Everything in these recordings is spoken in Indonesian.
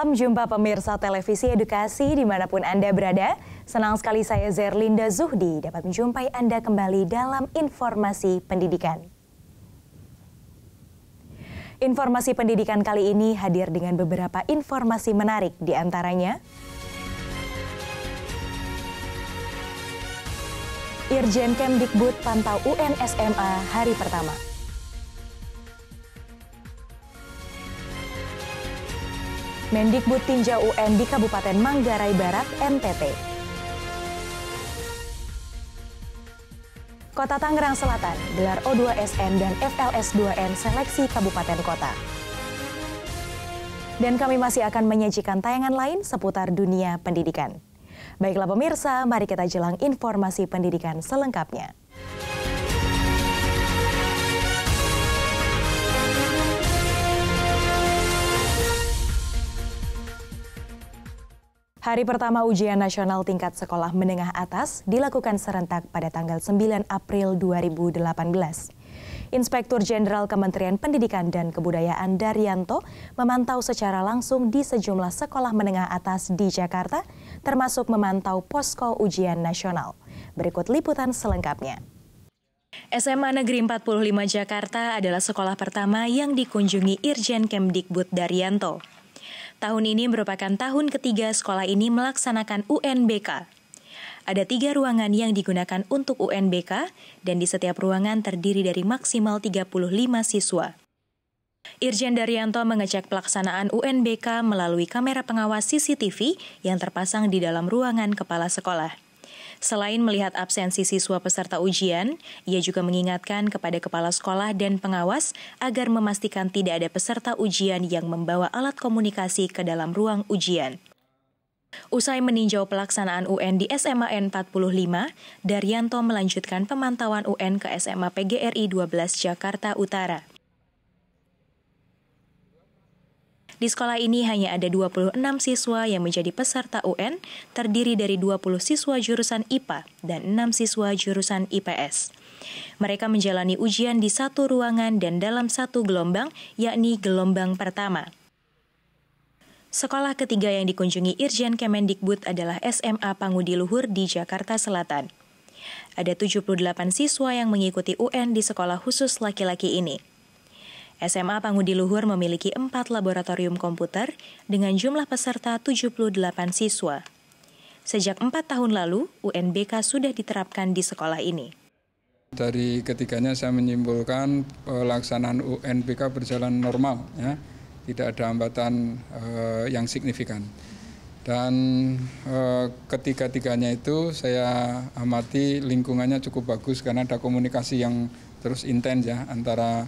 Salam jumpa pemirsa televisi edukasi dimanapun Anda berada. Senang sekali saya Zerlinda Zuhdi dapat menjumpai Anda kembali dalam informasi pendidikan. Informasi pendidikan kali ini hadir dengan beberapa informasi menarik di antaranya. Irjen Kemdikbud pantau UN SMA hari pertama. Mendikbud tinjau UN di Kabupaten Manggarai Barat, NTT. Kota Tangerang Selatan gelar O2SN dan FLS2N seleksi kabupaten kota. Dan kami masih akan menyajikan tayangan lain seputar dunia pendidikan. Baiklah pemirsa, mari kita jelang informasi pendidikan selengkapnya. Hari pertama ujian nasional tingkat sekolah menengah atas dilakukan serentak pada tanggal 9 April 2018. Inspektur Jenderal Kementerian Pendidikan dan Kebudayaan Daryanto memantau secara langsung di sejumlah sekolah menengah atas di Jakarta, termasuk memantau posko ujian nasional. Berikut liputan selengkapnya. SMA Negeri 45 Jakarta adalah sekolah pertama yang dikunjungi Irjen Kemdikbud Daryanto. Tahun ini merupakan tahun ketiga sekolah ini melaksanakan UNBK. Ada tiga ruangan yang digunakan untuk UNBK, dan di setiap ruangan terdiri dari maksimal 35 siswa. Irjen Daryanto mengecek pelaksanaan UNBK melalui kamera pengawas CCTV yang terpasang di dalam ruangan kepala sekolah. Selain melihat absensi siswa peserta ujian, ia juga mengingatkan kepada kepala sekolah dan pengawas agar memastikan tidak ada peserta ujian yang membawa alat komunikasi ke dalam ruang ujian. Usai meninjau pelaksanaan UN di SMA N 45, Daryanto melanjutkan pemantauan UN ke SMA PGRI 12 Jakarta Utara. Di sekolah ini hanya ada 26 siswa yang menjadi peserta UN, terdiri dari 20 siswa jurusan IPA dan 6 siswa jurusan IPS. Mereka menjalani ujian di satu ruangan dan dalam satu gelombang, yakni gelombang pertama. Sekolah ketiga yang dikunjungi Irjen Kemendikbud adalah SMA Pangudi Luhur di Jakarta Selatan. Ada 78 siswa yang mengikuti UN di sekolah khusus laki-laki ini. SMA Pangudi Luhur memiliki empat laboratorium komputer dengan jumlah peserta 78 siswa. Sejak empat tahun lalu, UNBK sudah diterapkan di sekolah ini. Dari ketiganya saya menyimpulkan e, pelaksanaan UNBK berjalan normal, ya. tidak ada hambatan eh, yang signifikan. Dan eh, ketiga-tiganya itu saya amati lingkungannya cukup bagus karena ada komunikasi yang terus intens ya antara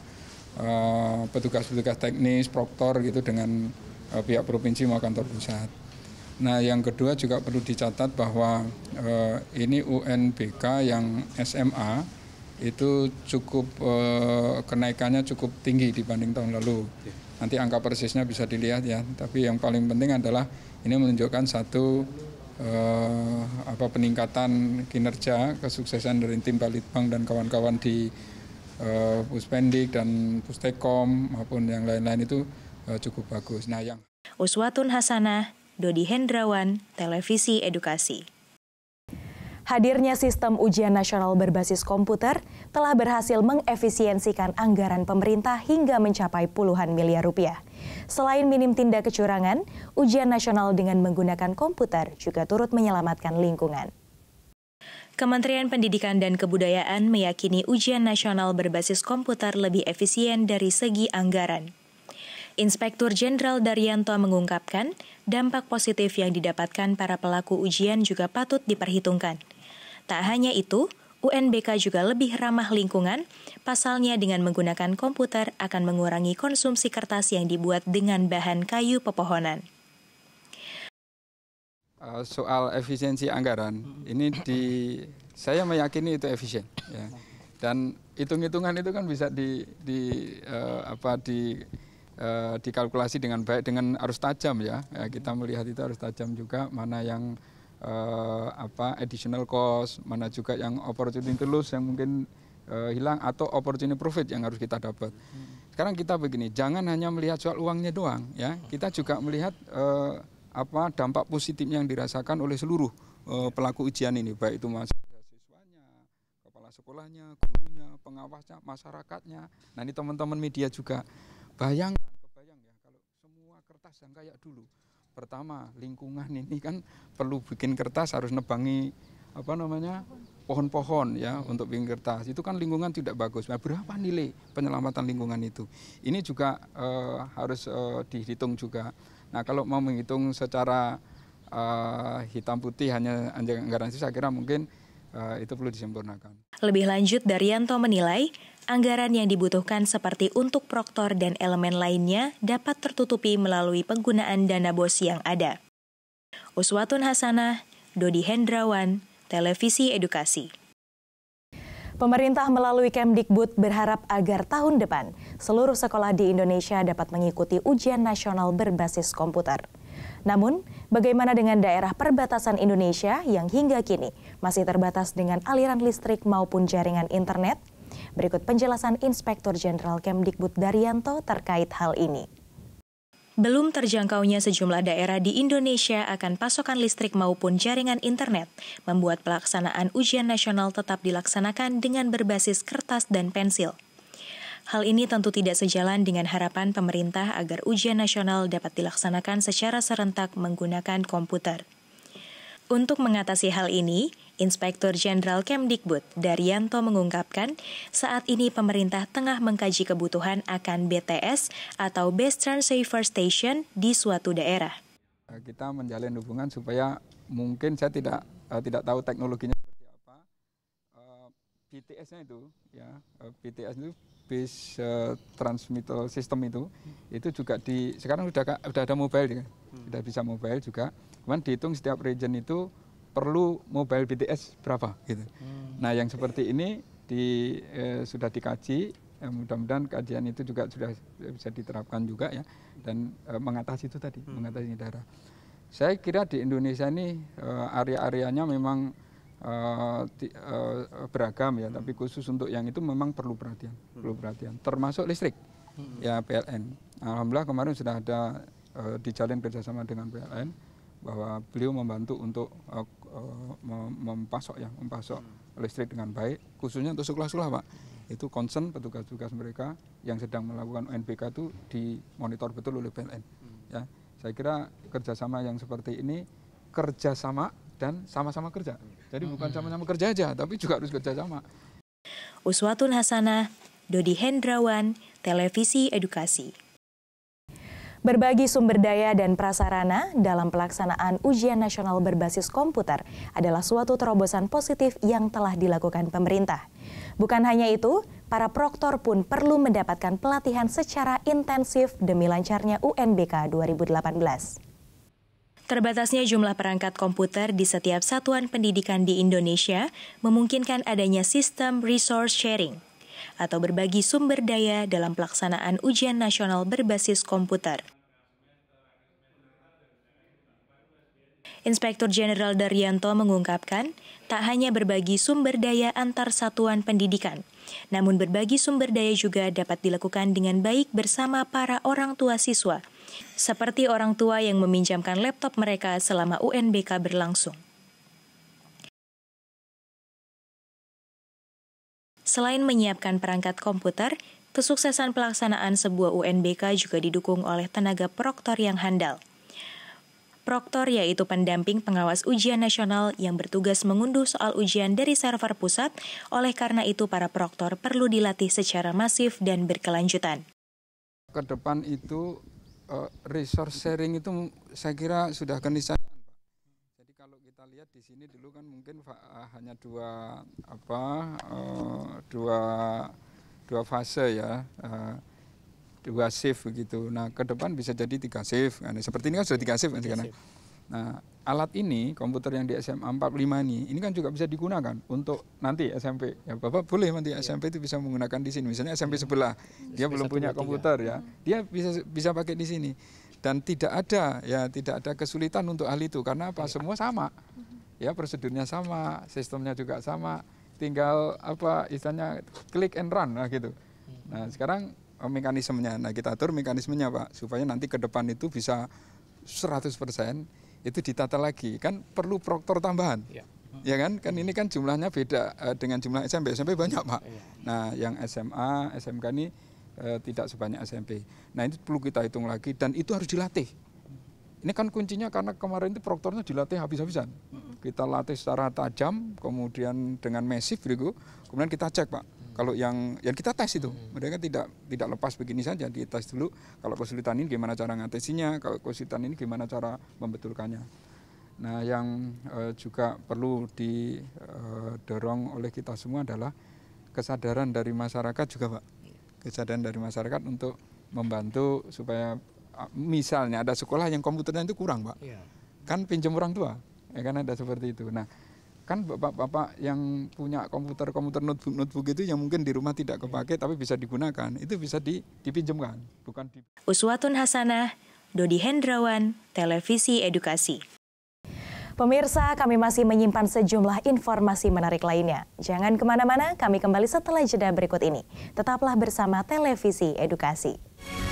Eh, petugas-petugas teknis, proktor gitu dengan uh, pihak provinsi maupun kantor pusat. Nah, yang kedua juga perlu dicatat bahwa uh, ini UNBK yang SMA itu cukup uh, kenaikannya cukup tinggi dibanding tahun lalu. Nanti angka persisnya bisa dilihat ya, tapi yang paling penting adalah ini menunjukkan satu apa peningkatan kinerja kesuksesan dari tim Balitbang dan kawan-kawan di uh, Puspendik dan Pustekom maupun yang lain-lain itu uh, cukup bagus. Nah, yang Uswatun Hasanah, Dodi Hendrawan, Televisi Edukasi. Hadirnya sistem ujian nasional berbasis komputer telah berhasil mengefisiensikan anggaran pemerintah hingga mencapai puluhan miliar rupiah. Selain minim tindak kecurangan, ujian nasional dengan menggunakan komputer juga turut menyelamatkan lingkungan. Kementerian Pendidikan dan Kebudayaan meyakini ujian nasional berbasis komputer lebih efisien dari segi anggaran. Inspektur Jenderal Daryanto mengungkapkan, dampak positif yang didapatkan para pelaku ujian juga patut diperhitungkan. Tak hanya itu, UNBK juga lebih ramah lingkungan, pasalnya dengan menggunakan komputer akan mengurangi konsumsi kertas yang dibuat dengan bahan kayu pepohonan. Eh, soal efisiensi anggaran ini di saya meyakini itu efisien ya. dan hitung-hitungan itu kan bisa di, di uh, apa di uh, dikalkulasi dengan baik dengan arus tajam ya. ya kita melihat itu arus tajam juga mana yang uh, apa additional cost mana juga yang opportunity loss yang mungkin uh, hilang atau opportunity profit yang harus kita dapat. Sekarang kita begini, jangan hanya melihat soal uangnya doang ya. Kita juga melihat uh, apa dampak positif yang dirasakan oleh seluruh uh, pelaku ujian ini baik itu mahasiswa siswanya kepala sekolahnya gurunya pengawasnya masyarakatnya nah ini teman-teman media juga bayangkan kebayang ya kalau semua kertas yang kayak dulu pertama lingkungan ini kan perlu bikin kertas harus nebangi apa namanya pohon-pohon ya untuk bikin kertas itu kan lingkungan tidak bagus nah, berapa nilai penyelamatan lingkungan itu ini juga eh, harus eh, dihitung juga Nah kalau mau menghitung secara uh, hitam putih hanya anggaran sisa, saya kira mungkin uh, itu perlu disempurnakan. Lebih lanjut, Daryanto menilai anggaran yang dibutuhkan seperti untuk proktor dan elemen lainnya dapat tertutupi melalui penggunaan dana bos yang ada. Uswatun Hasanah, Dodi Hendrawan, Televisi Edukasi. Pemerintah melalui Kemdikbud berharap agar tahun depan seluruh sekolah di Indonesia dapat mengikuti ujian nasional berbasis komputer. Namun, bagaimana dengan daerah perbatasan Indonesia yang hingga kini masih terbatas dengan aliran listrik maupun jaringan internet? Berikut penjelasan Inspektur Jenderal Kemdikbud Daryanto terkait hal ini belum terjangkaunya sejumlah daerah di Indonesia akan pasokan listrik maupun jaringan internet membuat pelaksanaan ujian nasional tetap dilaksanakan dengan berbasis kertas dan pensil. Hal ini tentu tidak sejalan dengan harapan pemerintah agar ujian nasional dapat dilaksanakan secara serentak menggunakan komputer. Untuk mengatasi hal ini, Inspektur Jenderal Kemdikbud Daryanto mengungkapkan, saat ini pemerintah tengah mengkaji kebutuhan akan BTS atau Best Transceiver Station di suatu daerah. Eh, kita menjalin hubungan supaya mungkin saya tidak uh, tidak tahu teknologinya seperti apa. Uh, eh, BTS-nya itu ya, uh, BTS itu base uh, transmitter system itu itu juga di sekarang sudah sudah ada mobile ya. Hmm. Sudah bisa mobile juga. Cuman dihitung setiap region itu perlu mobile BTS berapa gitu. Hmm. Nah yang seperti ini di, eh, sudah dikaji, eh, mudah-mudahan kajian itu juga sudah bisa diterapkan juga ya dan eh, mengatasi itu tadi, hmm. mengatasi daerah. Saya kira di Indonesia ini eh, area-areanya memang eh, eh beragam ya, hmm. tapi khusus untuk yang itu memang perlu perhatian, hmm. perlu perhatian, termasuk listrik hmm. ya PLN. Alhamdulillah kemarin sudah ada eh, dijalin kerjasama dengan PLN bahwa beliau membantu untuk eh, Eh, mempasok ya, mempasok hmm. listrik dengan baik, khususnya untuk sekolah-sekolah pak. Hmm. Itu concern petugas-petugas mereka yang sedang melakukan UNBK itu dimonitor betul oleh PLN. Hmm. Ya, saya kira kerjasama yang seperti ini kerjasama dan sama-sama kerja. Jadi bukan sama-sama kerja aja, tapi juga harus kerjasama. Uswatun Hasanah, Dodi Hendrawan, Televisi Edukasi. Berbagi sumber daya dan prasarana dalam pelaksanaan ujian nasional berbasis komputer adalah suatu terobosan positif yang telah dilakukan pemerintah. Bukan hanya itu, para proktor pun perlu mendapatkan pelatihan secara intensif demi lancarnya UNBK 2018. Terbatasnya jumlah perangkat komputer di setiap satuan pendidikan di Indonesia memungkinkan adanya sistem resource sharing atau berbagi sumber daya dalam pelaksanaan ujian nasional berbasis komputer. Inspektur Jenderal Daryanto mengungkapkan, tak hanya berbagi sumber daya antar satuan pendidikan, namun berbagi sumber daya juga dapat dilakukan dengan baik bersama para orang tua siswa, seperti orang tua yang meminjamkan laptop mereka selama UNBK berlangsung. Selain menyiapkan perangkat komputer, kesuksesan pelaksanaan sebuah UNBK juga didukung oleh tenaga proktor yang handal. Proktor yaitu pendamping pengawas ujian nasional yang bertugas mengunduh soal ujian dari server pusat, oleh karena itu para proktor perlu dilatih secara masif dan berkelanjutan. Ke itu eh, resource sharing itu saya kira sudah akan lihat di sini dulu kan mungkin eh, hanya dua apa eh, dua dua fase ya eh, dua shift begitu. Nah ke depan bisa jadi tiga shift. Nah, seperti ini kan sudah tiga shift kan sekarang. Nah alat ini komputer yang di SMA 45 ini ini kan juga bisa digunakan untuk nanti SMP ya bapak boleh nanti ya. SMP itu bisa menggunakan di sini misalnya SMP ya. sebelah dia belum punya komputer ya hmm. dia bisa bisa pakai di sini dan tidak ada ya tidak ada kesulitan untuk hal itu karena apa iya. semua sama hmm ya prosedurnya sama, sistemnya juga sama, tinggal apa istilahnya klik and run lah gitu. Nah sekarang eh, mekanismenya, nah kita atur mekanismenya pak supaya nanti ke depan itu bisa 100% itu ditata lagi kan perlu proktor tambahan. Ya. Ya kan, kan ini kan jumlahnya beda eh, dengan jumlah SMP. SMP banyak pak. Iya. Nah, yang SMA, SMK ini eh, tidak sebanyak SMP. Nah ini perlu kita hitung lagi dan itu harus dilatih. Ini kan kuncinya karena kemarin itu proktornya dilatih habis-habisan kita latih secara tajam, kemudian dengan masif gitu. Kemudian kita cek pak, hmm. kalau yang yang kita tes itu, hmm. mereka tidak tidak lepas begini saja, di tes dulu. Kalau kesulitan ini gimana cara ngatasinya, kalau kesulitan ini gimana cara membetulkannya. Nah yang e, juga perlu didorong eh, oleh kita semua adalah kesadaran dari masyarakat juga pak, kesadaran dari masyarakat untuk membantu supaya ah, misalnya ada sekolah yang komputernya itu kurang pak, yeah. kan pinjam orang tua ya kan ada seperti itu nah kan bapak-bapak yang punya komputer komputer notebook notebook itu yang mungkin di rumah tidak iya. kepake tapi bisa digunakan itu bisa di, dipinjamkan bukan di... Uswatun Hasanah Dodi Hendrawan Televisi Edukasi Pemirsa kami masih menyimpan sejumlah informasi menarik lainnya jangan kemana-mana kami kembali setelah jeda berikut ini tetaplah bersama Televisi Edukasi